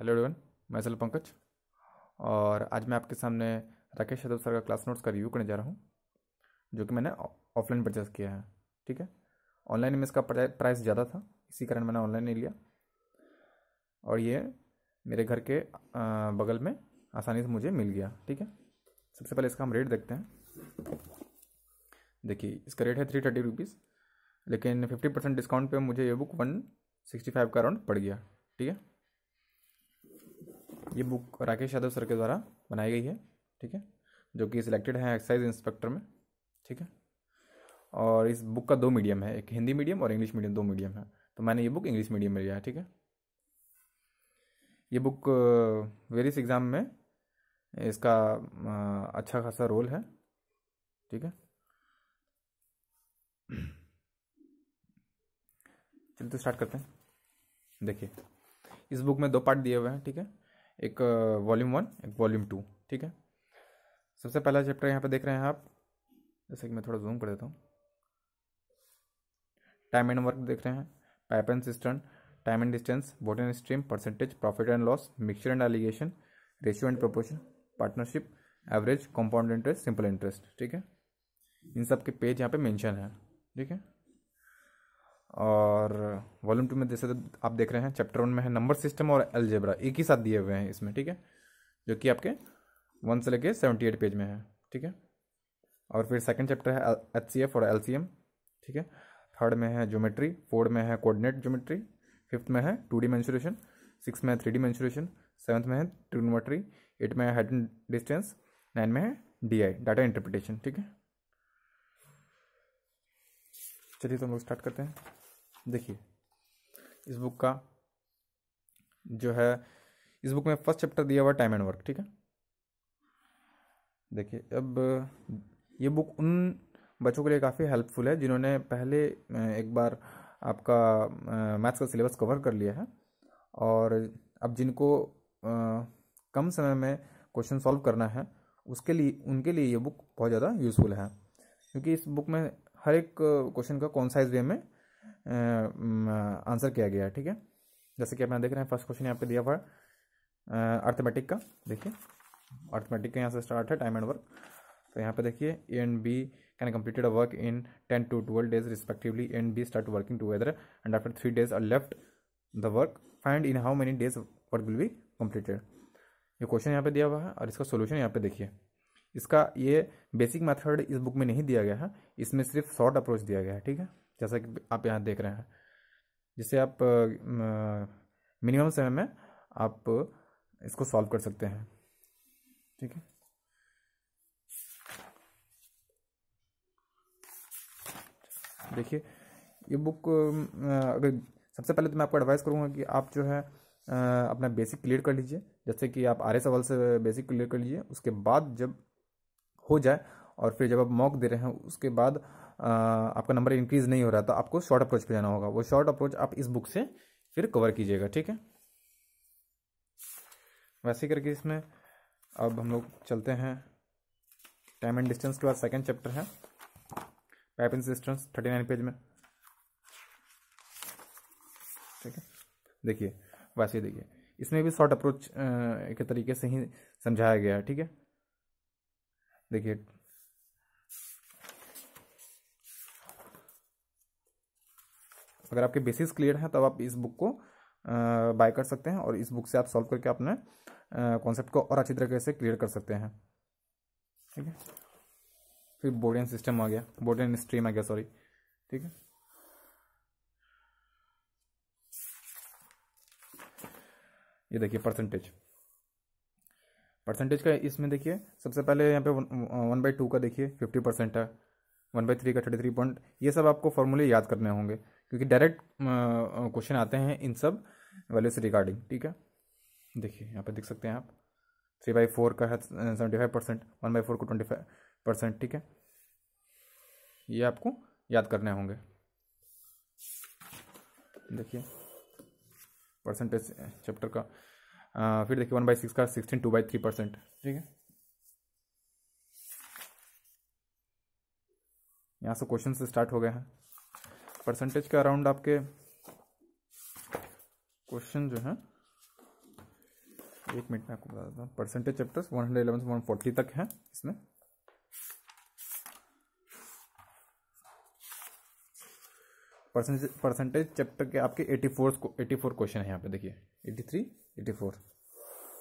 hello everyone मैं सल पंकज और आज मैं आपके सामने राकेश यादव सर का क्लास नोट्स का रिव्यू करने जा रहा हूँ जो कि मैंने ऑफलाइन परचेज़ किया है ठीक है ऑनलाइन में इसका प्राइस ज़्यादा था इसी कारण मैंने ऑनलाइन नहीं लिया और ये मेरे घर के बगल में आसानी से मुझे मिल गया ठीक है सबसे पहले इसका हम रेट देखते हैं देखिए इसका रेट है थ्री थर्टी रुपीज़ लेकिन फिफ्टी परसेंट डिस्काउंट पे मुझे ये बुक वन सिक्सटी फाइव का अराउंड पड़ गया ठीक है ये बुक राकेश यादव सर के द्वारा बनाई गई है ठीक है जो कि सिलेक्टेड है एक्साइज इंस्पेक्टर में ठीक है और इस बुक का दो मीडियम है एक हिंदी मीडियम और इंग्लिश मीडियम दो मीडियम है तो मैंने ये बुक इंग्लिश मीडियम में लिया है ठीक है ये बुक वेरिस एग्ज़ाम में इसका अच्छा खासा रोल है ठीक है चलते तो स्टार्ट करते हैं देखिए इस बुक में दो पार्ट दिए हुए हैं ठीक है एक वॉल्यूम वन एक वॉल्यूम टू ठीक है सबसे पहला चैप्टर यहाँ पे देख रहे हैं आप जैसे कि मैं थोड़ा जूम कर देता हूँ टाइम एंड वर्क देख रहे हैं pipe and cistern time and distance boat and stream percentage profit and loss mixture and alligation ratio and proportion partnership average compound interest simple interest ठीक है इन सब के पेज यहाँ पे मेंशन है ठीक है और वॉल्यूम टू में जैसे तो आप देख रहे हैं चैप्टर वन में है नंबर सिस्टम और एलजेब्रा एक ही साथ दिए हुए हैं इसमें ठीक है जो कि आपके वन से लेके सेवेंटी एट पेज में है ठीक है और फिर सेकंड चैप्टर है एच सी एफ और एल सी एम ठीक है थर्ड में है ज्योमेट्री फोर्थ में है कोऑर्डिनेट ज्योमेट्री फिफ्थ में है टू डी मैंसुरेशन सिक्स में है थ्री डी मैंसुरेशन सेवन्थ में है ट्रिग्नोमेट्री एट में है हाइट डिस्टेंस नाइन में है डी आई डाटा इंटरप्रिटेशन ठीक है चलिए तो हम लोग स्टार्ट करते हैं देखिए इस बुक का जो है इस बुक में फर्स्ट चैप्टर दिया हुआ टाइम एंड वर्क ठीक है देखिए अब ये बुक उन बच्चों के लिए काफ़ी हेल्पफुल है जिन्होंने पहले एक बार आपका मैथ्स का सिलेबस कवर कर लिया है और अब जिनको कम समय में क्वेश्चन सॉल्व करना है उसके लिए उनके लिए ये बुक बहुत ज़्यादा यूज़फुल है क्योंकि इस बुक में हर एक क्वेश्चन का कौन साइज वे में आंसर किया गया है ठीक है जैसे कि आप यहाँ देख रहे हैं फर्स्ट क्वेश्चन यहाँ पे दिया हुआ है अर्थमेटिक का देखिए अर्थमेटिक का यहाँ से स्टार्ट है टाइम एंड वर्क तो यहाँ पे देखिए A and B can completed a work in ten to twelve days respectively and B start working together and after three days are left the work find in how many days work will be completed ये question यहाँ पे दिया हुआ है और इसका solution यहाँ पे देखिए इसका ये बेसिक मेथड इस बुक में नहीं दिया गया है इसमें सिर्फ शॉर्ट अप्रोच दिया गया है ठीक है जैसा कि आप यहाँ देख रहे हैं जिससे आप मिनिमम समय में आप इसको सॉल्व कर सकते हैं ठीक है देखिए ये बुक अगर सबसे पहले तो मैं आपको एडवाइस करूँगा कि आप जो है अपना बेसिक क्लियर कर लीजिए जैसे कि आप आर एस सवाल से बेसिक क्लियर कर लीजिए उसके बाद जब हो जाए और फिर जब आप मॉक दे रहे हैं उसके बाद आपका नंबर इंक्रीज नहीं हो रहा तो आपको शॉर्ट अप्रोच पे जाना होगा वो शॉर्ट अप्रोच आप इस बुक से फिर कवर कीजिएगा ठीक है वैसे करके इसमें अब हम लोग चलते हैं टाइम एंड डिस्टेंस के बाद सेकेंड चैप्टर है pipe and distance thirty nine page में ठीक है देखिए वैसे देखिए इसमें भी शॉर्ट अप्रोच के तरीके से ही समझाया गया है ठीक है देखिए अगर आपके बेसिस क्लियर हैं तब आप इस बुक को बाय कर सकते हैं और इस बुक से आप सॉल्व करके अपने कॉन्सेप्ट को और अच्छी तरीके से क्लियर कर सकते हैं ठीक है फिर बोर्डियन सिस्टम आ गया बोर्डियन स्ट्रीम आ गया सॉरी ठीक है ये देखिए परसेंटेज परसेंटेज का इसमें देखिए सबसे पहले यहाँ पे वन बाई टू का देखिए फिफ्टी परसेंट है वन बाई थ्री का थर्टी थ्री पॉइंट ये सब आपको फॉर्मूले याद करने होंगे क्योंकि डायरेक्ट क्वेश्चन आते हैं इन सब वैल्यू से रिगार्डिंग ठीक है देखिए यहाँ पर देख सकते हैं आप थ्री बाई फोर का है seventy five percent one by four को ट्वेंटी फाइव परसेंट ठीक है ये आपको याद करने होंगे देखिए परसेंटेज चैप्टर का फिर देखिए वन बाई सिक्स का sixteen two by three percent ठीक है यहाँ से क्वेश्चन से स्टार्ट हो गए हैं परसेंटेज के अराउंड आपके क्वेश्चन जो है एक मिनट में आपको बता देता हूँ percentage chapters one hundred eleven से वन फोर्टी तक है इसमें परसेंटेज परसेंटेज चैप्टर के आपके eighty four eighty four question है यहाँ पे देखिए एटी थ्री एटी फोर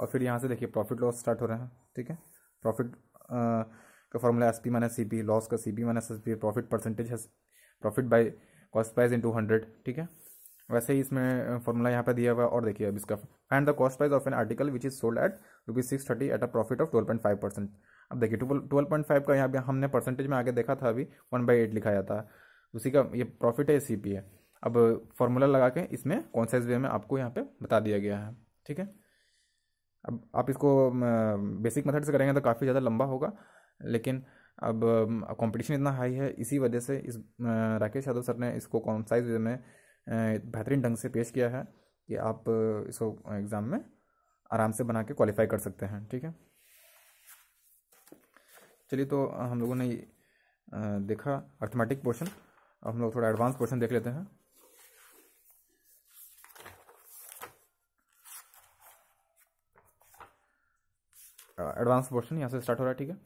और फिर यहाँ से देखिए प्रॉफिट लॉस स्टार्ट हो रहा है ठीक है प्रॉफिट का formula S P minus C P loss का C P minus S P profit percentage है profit by cost price into hundred ठीक है वैसे ही इसमें फॉर्मूला यहाँ पर दिया हुआ है और देखिए अब इसका and the cost price of an article which is sold at rupees six thirty at a profit of twelve point five percent अब देखिए ट्वेल्व पॉइंट फाइव का यहाँ पे हमने परसेंटेज में आगे देखा था अभी वन बाई एट लिखा जाता है उसी का ये प्रॉफिट है सी पी है अब फॉर्मूला लगा के इसमें कौन सा इस वे में आपको यहाँ पे बता दिया गया है ठीक है अब आप इसको बेसिक मेथड से करेंगे तो काफ़ी ज़्यादा लंबा होगा लेकिन अब कंपटीशन इतना हाई है इसी वजह से इस राकेश यादव सर ने इसको कॉन्साइज वे में बेहतरीन ढंग से पेश किया है कि आप इसको एग्ज़ाम में आराम से बना के क्वालिफाई कर सकते हैं ठीक है चलिए तो हम लोगों ने देखा अर्थमेटिक पोर्शन अब हम लोग थोड़ा एडवांस पोर्शन देख लेते हैं एडवांस पोर्शन यहाँ से स्टार्ट हो रहा है ठीक है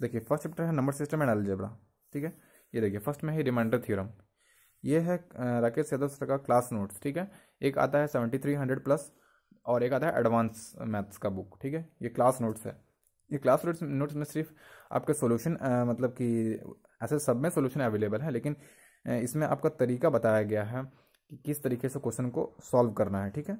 देखिए फर्स्ट चैप्टर है नंबर सिस्टम एंड एलजेब्रा ठीक है ये देखिए फर्स्ट में है रिमाइंडर थ्योरम ये है राकेश यादव सर का क्लास नोट्स ठीक है एक आता है सेवेंटी थ्री हंड्रेड प्लस और एक आता है एडवांस मैथ्स का बुक ठीक है ये क्लास नोट्स है ये क्लास नोट्स नोट्स में सिर्फ आपके सोल्यूशन मतलब कि ऐसे सब में सोल्यूशन अवेलेबल है लेकिन इसमें आपका तरीका बताया गया है कि किस तरीके से क्वेश्चन को सॉल्व करना है ठीक है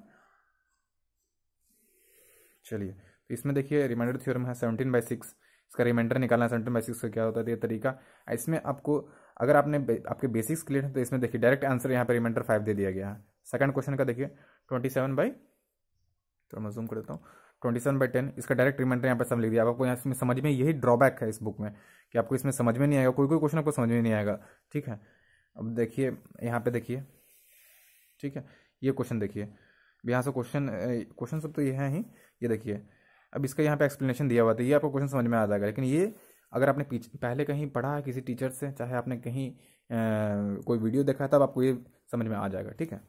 चलिए तो इसमें देखिए रिमाइंडर थ्योरम है सेवनटीन बाई सिक्स इसका रिमाइंडर निकालना है सेवनटीन बाई सिक्स का क्या होता है तो ये तरीका इसमें आपको अगर आपने आपके बेसिक्स क्लियर है तो इसमें देखिए डायरेक्ट आंसर यहाँ पर रिमाइंडर फाइव दे दिया गया है सेकंड क्वेश्चन का देखिए ट्वेंटी सेवन बाई तो मैं जूम कर देता हूँ ट्वेंटी सेवन बाई टेन इसका डायरेक्ट रिमाइंडर यहाँ पर सब लिख दिया आपको यहाँ इसमें समझ में यही ड्रॉबैक है इस बुक में कि आपको इसमें समझ में नहीं आएगा कोई कोई क्वेश्चन आपको समझ में नहीं आएगा ठीक है अब देखिए यहाँ पे देखिए ठीक है ये क्वेश्चन देखिए यहाँ से क्वेश्चन क्वेश्चन सब तो ये है ही ये देखिए अब इसका यहाँ पे एक्सप्लेनेशन दिया हुआ था ये आपको क्वेश्चन समझ में आ जाएगा लेकिन ये अगर आपने पहले कहीं पढ़ा है किसी टीचर से चाहे आपने कहीं आ, कोई वीडियो देखा तब आपको ये समझ में आ जाएगा ठीक है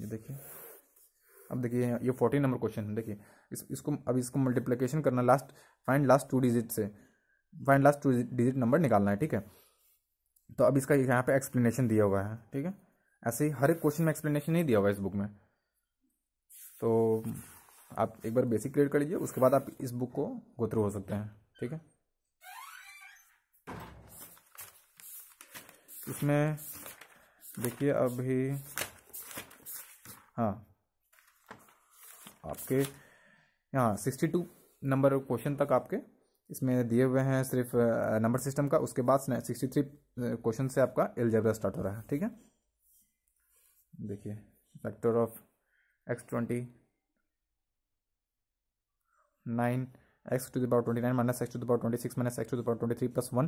ये देखिए अब देखिए ये फोर्टीन नंबर क्वेश्चन है देखिए इस इसको अब इसको मल्टीप्लिकेशन करना last find last two digit से find last two digit number निकालना है ठीक है तो अब इसका यहाँ पे एक्सप्लेनेशन दिया हुआ है ठीक है ऐसे ही हर एक क्वेश्चन में एक्सप्लेनेशन नहीं दिया हुआ इस बुक में तो आप एक बार बेसिक क्लियर कर लीजिए उसके बाद आप इस बुक को गोत्र हो सकते हैं ठीक है इसमें देखिए अभी हाँ आपके यहाँ सिक्सटी टू नंबर क्वेश्चन तक आपके इसमें दिए हुए हैं सिर्फ नंबर सिस्टम का उसके बाद सिक्सटी थ्री क्वेश्चन से आपका एलजेब्रा स्टार्ट हो रहा है ठीक है देखिए vector of x twenty nine x to the power twenty nine minus x to the power twenty six minus x to the power twenty three plus one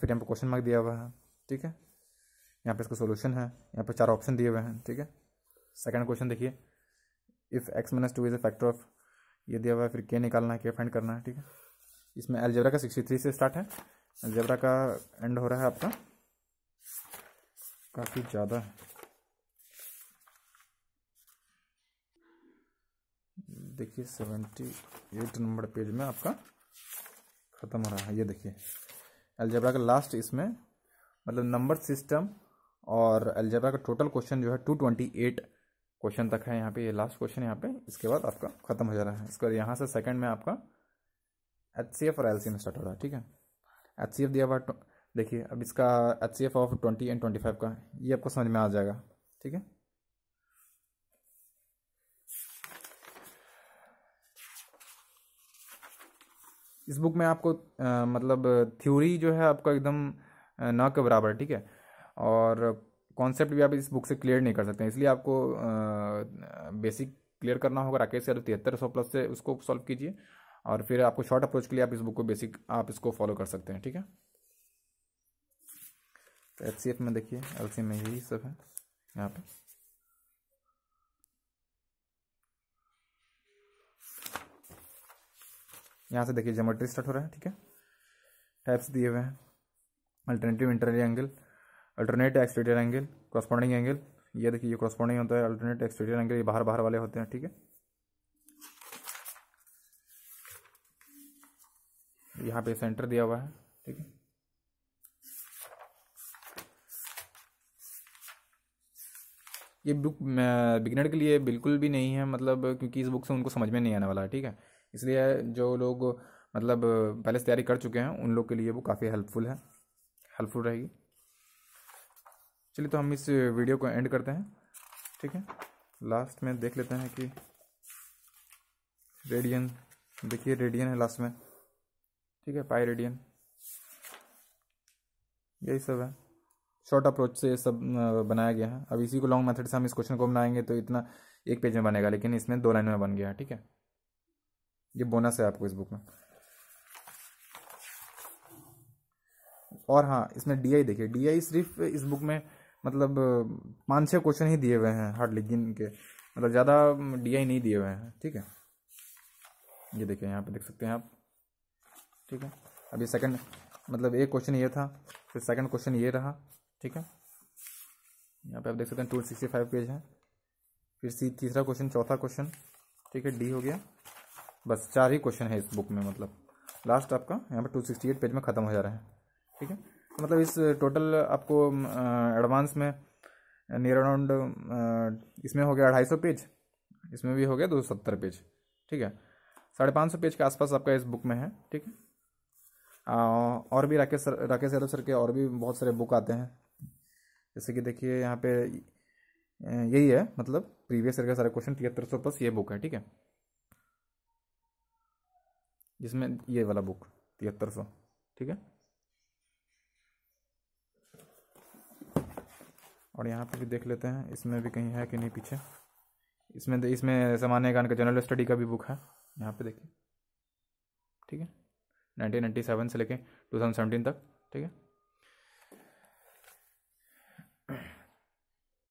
फिर यहाँ पर क्वेश्चन मार्क दिया हुआ है ठीक है यहाँ पर इसका सोल्यूशन है यहाँ पर चार ऑप्शन दिए हुए हैं ठीक है सेकेंड क्वेश्चन देखिए if x minus two is a factor of ये दिया हुआ है फिर के निकालना है के फाइंड करना है ठीक है इसमें एलजेब्रा का सिक्सटी थ्री से स्टार्ट है एलजेब्रा का एंड हो रहा है आपका काफ़ी ज़्यादा है देखिए सेवेंटी एट नंबर पेज में आपका ख़त्म हो रहा है ये देखिए एल्जेब्रा का लास्ट इसमें मतलब नंबर सिस्टम और एलजेब्रा का टोटल क्वेश्चन जो है टू ट्वेंटी एट क्वेश्चन तक है यहाँ पे ये लास्ट क्वेश्चन यहाँ पे इसके बाद आपका खत्म हो जा रहा है इसके बाद यहाँ से सेकंड में आपका एच सी एफ और एल सी एम स्टार्ट हो रहा है ठीक है एच सी एफ दिया हुआ तो देखिए अब इसका H C F of twenty and twenty five का ये आपको समझ में आ जाएगा ठीक है इस बुक में आपको आ, मतलब थ्योरी जो है आपका एकदम ना के बराबर ठीक है और कॉन्सेप्ट भी आप इस बुक से क्लियर नहीं कर सकते इसलिए आपको आ, बेसिक क्लियर करना होगा राकेश यादव तिहत्तर सौ प्लस से उसको सॉल्व कीजिए और फिर आपको शॉर्ट अप्रोच के लिए आप इस बुक को बेसिक आप इसको फॉलो कर सकते हैं ठीक है सी एच में देखिए एल में यही सब है यहाँ पर यहाँ से देखिए जोमेट्री स्टार्ट हो रहा है ठीक है टाइप्स दिए हुए हैं alternative internal angle alternate exterior angle corresponding angle ये देखिए ये क्रॉसपॉन्डिंग होता है अल्टरनेट एक्सटीरियर एंगल ये बाहर बाहर वाले होते हैं ठीक है यहाँ पे सेंटर दिया हुआ है ठीक है ये बुक बिगनर के लिए बिल्कुल भी नहीं है मतलब क्योंकि इस बुक से उनको समझ में नहीं आने वाला है ठीक है इसलिए जो लोग मतलब पहले से तैयारी कर चुके हैं उन लोग के लिए वो काफ़ी हेल्पफुल है हेल्पफुल रहेगी चलिए तो हम इस वीडियो को एंड करते हैं ठीक है लास्ट में देख लेते हैं कि रेडियन देखिए रेडियन है लास्ट में ठीक है पाई रेडियन यही सब है शॉर्ट अप्रोच से ये सब बनाया गया है अब इसी को लॉन्ग मेथड से हम इस क्वेश्चन को बनाएंगे तो इतना एक पेज में बनेगा लेकिन इसमें दो लाइन में बन गया है ठीक है ये बोनस है आपको इस बुक में और हाँ इसमें डी आई देखिए डी आई सिर्फ इस बुक में मतलब पाँच छः क्वेश्चन ही दिए हुए हैं हार्डली लिगिन के मतलब ज़्यादा डी आई नहीं दिए हुए हैं ठीक है ये देखिए यहाँ पे देख सकते हैं आप ठीक है अब ये सेकंड मतलब एक क्वेश्चन ये था फिर सेकंड क्वेश्चन ये रहा ठीक है यहाँ पे आप देख सकते हैं टू सिक्सटी फाइव पेज है फिर सी तीसरा क्वेश्चन चौथा क्वेश्चन ठीक है डी हो गया बस चार ही क्वेश्चन है इस बुक में मतलब लास्ट आपका यहाँ पर टू सिक्सटी एट पेज में ख़त्म हो जा रहा है ठीक है तो मतलब इस टोटल आपको एडवांस में नियर अराउंड इसमें हो गया अढ़ाई सौ पेज इसमें भी हो गया दो सौ सत्तर पेज ठीक है साढ़े पाँच सौ पेज के आसपास आपका इस बुक में है ठीक है और भी राकेश सर राकेश यादव सर के और भी बहुत सारे बुक आते हैं जैसे कि देखिए यहाँ पे यही है मतलब प्रीवियस ईयर का सारा क्वेश्चन तिहत्तर सौ प्लस ये बुक है ठीक है जिसमें ये वाला बुक तिहत्तर सौ ठीक है और यहाँ पे भी देख लेते हैं इसमें भी कहीं है कि नहीं पीछे इसमें इसमें सामान्य ज्ञान का जनरल स्टडी का भी बुक है यहाँ पे देखिए ठीक है नाइनटीन नाइन्टी सेवन से लेके टू थाउजेंड सेवनटीन तक ठीक है